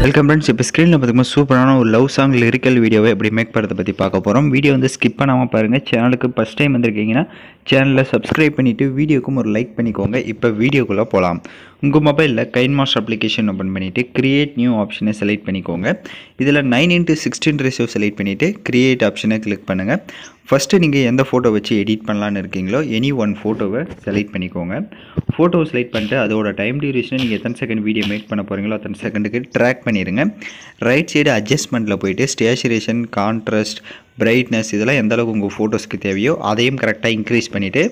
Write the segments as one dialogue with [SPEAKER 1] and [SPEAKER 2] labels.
[SPEAKER 1] welcome friends இப்போ ஸ்க்ரீனில் பார்த்தீங்கன்னா சூப்பரான ஒரு லவ் சாங் லிரிக்கல் வீடியோவை எப்படி மேக் பண்ணுறதை பற்றி பார்க்க போகிறோம் வீடியோ வந்து ஸ்கிப் பண்ணாமல் பாருங்கள் சேனலுக்கு ஃபஸ்ட் டைம் வந்திருக்கீங்கன்னா சேனலில் சப்ஸ்கிரைப் பண்ணிவிட்டு வீடியோக்கும் ஒரு லைக் பண்ணிக்கோங்க இப்போ வீடியோக்குள்ளே போகலாம் உங்கள் மொபைலில் கைன் மாஸ்டர் அப்ளிகேஷன் ஓப்பன் பண்ணிவிட்டு க்ரியேட் நியூ ஆப்ஷனை செலக்ட் பண்ணிக்கோங்க இதில் nine into sixteen ratio select பண்ணிவிட்டு க்ரியேட் ஆப்ஷனை கிளிக் பண்ணுங்கள் ஃபஸ்ட்டு நீங்கள் எந்த ஃபோட்டோ வச்சு எடிட் பண்ணலான்னு இருக்கீங்களோ எனி ஒன் ஃபோட்டோவை செலக்ட் பண்ணிக்கோங்க ஃபோட்டோ செலக்ட் பண்ணிட்டு அதோட டைம் டியூரேஷனை நீங்கள் எத்தனை செகண்ட் வீடியோ மேக் பண்ண போகிறீங்களோ அத்தனை செகண்டுக்கு ட்ராக் பண்ணிடுங்க ரைட் சைடு அட்ஜஸ்ட்மெண்ட்டில் போயிட்டு ஸ்டேச்சுரேஷன் கான்ட்ராஸ்ட் பிரைட்னஸ் இதெல்லாம் எந்தளவுக்கு உங்கள் ஃபோட்டோஸ்க்கு தேவையோ அதையும் கரெக்டாக இன்க்ரீஸ் பண்ணிவிட்டு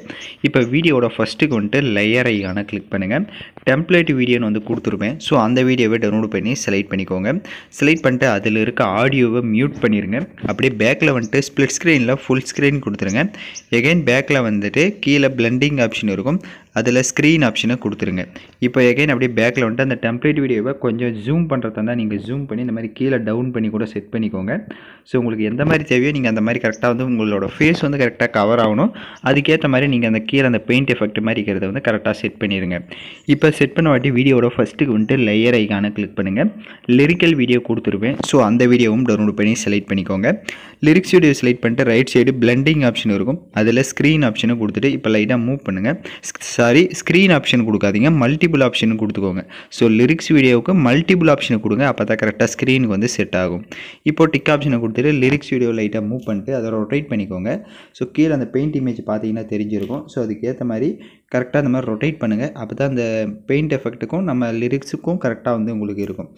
[SPEAKER 1] இப்போ வீடியோட ஃபஸ்ட்டுக்கு வந்துட்டு லேயர் ஐக்கான கிளிக் பண்ணுங்கள் டெம்ப்ளேட் வீடியோன்னு வந்து கொடுத்துருப்பேன் ஸோ அந்த வீடியோவை டவுன்லோட் பண்ணி செலக்ட் பண்ணிக்கோங்க செலக்ட் பண்ணிட்டு அதில் இருக்க ஆடியோவை மியூட் பண்ணிடுங்க அப்படியே பேக்கில் வந்துட்டு ஸ்ப்ளிட் ஸ்க்ரீனில் ஃபுல் ஸ்க்ரீன் கொடுத்துருங்க எகைன் பேக்கில் வந்துட்டு கீழே பிளண்டிங் ஆப்ஷன் இருக்கும் அதில் ஸ்க்ரீன் ஆப்ஷனை கொடுத்துருங்க இப்போ எகைன் அப்படியே பேக்கில் வந்துட்டு அந்த டெம்ப்ளேட் வீடியோவை கொஞ்சம் ஜூம் பண்ணுறதா இருந்தால் நீங்கள் ஜூம் பண்ணி இந்த மாதிரி கீழே டவுன் பண்ணி கூட செட் பண்ணிக்கோங்க ஸோ உங்களுக்கு எந்த மாதிரி தேவையோ நீங்கள் அந்த மாதிரி கரெக்டாக வந்து உங்களோட ஃபேஸ் வந்து கரெக்டாக கவர் ஆகணும் அதுக்கேற்ற மாதிரி நீங்கள் அந்த கீழே அந்த பெயிண்ட் எஃபெக்ட் மாதிரி இருக்கிறத வந்து கரெக்டாக செட் பண்ணிடுங்க இப்போ செட் பண்ண வாட்டி வீடியோட ஃபஸ்ட்டுக்கு வந்துட்டு லேயர் ஐக்கான கிளிக் பண்ணுங்கள் லிரிக்கல் வீடியோ கொடுத்துருவேன் ஸோ அந்த வீடியோவும் டவுன்லோட் பண்ணி செலக்ட் பண்ணிக்கோங்க லிரிக்ஸ் வீடியோ செலக்ட் பண்ணிட்டு ரைட் சைடு பிளண்டிங் ஆப்ஷன் இருக்கும் அதில் ஸ்க்ரீன் ஆப்ஷனை கொடுத்துட்டு இப்போ லைட்டாக மூவ் பண்ணுங்கள் சாரி ஸ்க்ரீன் ஆப்ஷன் கொடுக்காதீங்க மல்டிபிள் ஆப்ஷன் கொடுத்துக்கோங்க ஸோ லிரிக்ஸ் வீடியோவுக்கு மல்டிபிள் ஆப்ஷனை கொடுங்க அப்போ தான் கரெக்டாக ஸ்க்ரீனுக்கு வந்து செட் ஆகும் இப்போ டிக் ஆப்ஷனை கொடுத்துட்டு லிரிக்ஸ் வீடியோ லைட்டாக மூவ் பண்ணிட்டு அதை ரொட்டேட் பண்ணிக்கோங்க ஸோ கீழே அந்த பெயிண்ட் இமேஜ் பார்த்தீங்கன்னா தெரிஞ்சிருக்கும் ஸோ அதுக்கேற்ற மாதிரி கரெக்டாக இந்த மாதிரி ரொட்டேட் பண்ணுங்கள் அப்போ தான் அந்த பெயிண்ட் எஃபெக்ட்டுக்கும் நம்ம லிரிக்ஸுக்கும் கரெக்டாக வந்து உங்களுக்கு இருக்கும்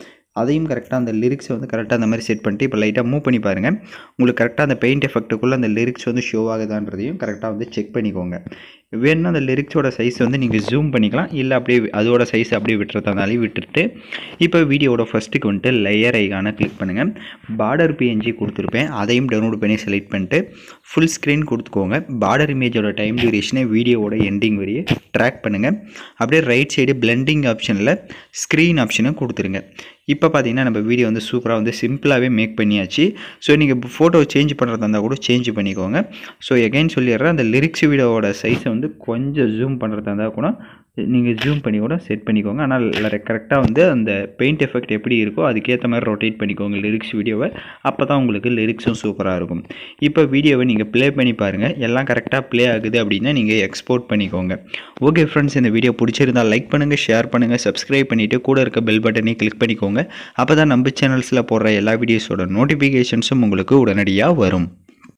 [SPEAKER 1] அதையும் கரெக்டாக அந்த லிரிக்ஸை வந்து கரெக்டாக அந்த மாதிரி செட் பண்ணிட்டு இப்போ லைட்டாக மூவ் பண்ணி பாருங்கள் உங்களுக்கு கரெக்டாக அந்த பெயிண்ட் எஃபெக்ட்டுக்குள்ளே அந்த லிரிக்ஸ் வந்து ஷோ ஆகுதான்றதையும் கரெக்டாக வந்து செக் பண்ணிக்கோங்க வேணும்னா அந்த லிரிக்ஸோட சைஸ் வந்து நீங்கள் ஜூம் பண்ணிக்கலாம் இல்லை அப்படியே அதோட சைஸ் அப்படியே விட்டுறதாந்தாலே விட்டுட்டு இப்போ வீடியோட ஃபஸ்ட்டுக்கு வந்துட்டு லேயர் ஐகான கிளிக் பண்ணுங்கள் பார்டர் பிஎன்ஜி கொடுத்துருப்பேன் அதையும் டவுன்லோட் பண்ணி செலக்ட் பண்ணிட்டு ஃபுல் ஸ்க்ரீன் கொடுத்துக்கோங்க பார்டர் இமேஜோட டைம் டியூரேஷனே வீடியோவோட எண்டிங் வரையே ட்ராக் பண்ணுங்கள் அப்படியே ரைட் சைடு பிளெண்டிங் ஆப்ஷனில் ஸ்க்ரீன் ஆப்ஷனும் கொடுத்துருங்க இப்போ பார்த்தீங்கன்னா நம்ம வீடியோ வந்து சூப்பராக வந்து சிம்பிளாகவே மேக் பண்ணியாச்சு ஸோ நீங்கள் ஃபோட்டோ சேஞ்ச் பண்ணுறதா இருந்தால் கூட சேஞ்ச் பண்ணிக்கோங்க ஸோ எகைன் சொல்லிடுறேன் அந்த லிரிக்ஸ் வீடியோவோட சைஸை வந்து கொஞ்சம் ஜூம் பண்ணுறதா இருந்தால் கூட நீங்கள் ஜூம் பண்ணி கூட செட் பண்ணிக்கோங்க ஆனால் கரெக்டாக வந்து அந்த பெயிண்ட் எஃபெக்ட் எப்படி இருக்கோ அதுக்கேற்ற மாதிரி ரொட்டேட் பண்ணிக்கோங்க லிரிக்ஸ் வீடியோவை அப்போ தான் உங்களுக்கு லிரிக்ஸும் சூப்பராக இருக்கும் இப்போ வீடியோவை நீங்கள் ப்ளே பண்ணி பாருங்கள் எல்லாம் கரெக்டாக ப்ளே ஆகுது அப்படின்னா நீங்கள் எக்ஸ்போர்ட் பண்ணிக்கோங்க ஓகே ஃப்ரெண்ட்ஸ் இந்த வீடியோ பிடிச்சிருந்தால் லைக் பண்ணுங்கள் ஷேர் பண்ணுங்கள் சப்ஸ்கிரைப் பண்ணிவிட்டு கூட இருக்க பெல் பட்டனையும் கிளிக் பண்ணிக்கோங்க அப்போ தான் நம்ம சேனல்ஸில் போடுற எல்லா வீடியோஸோட நோட்டிஃபிகேஷன்ஸும் உங்களுக்கு உடனடியாக வரும்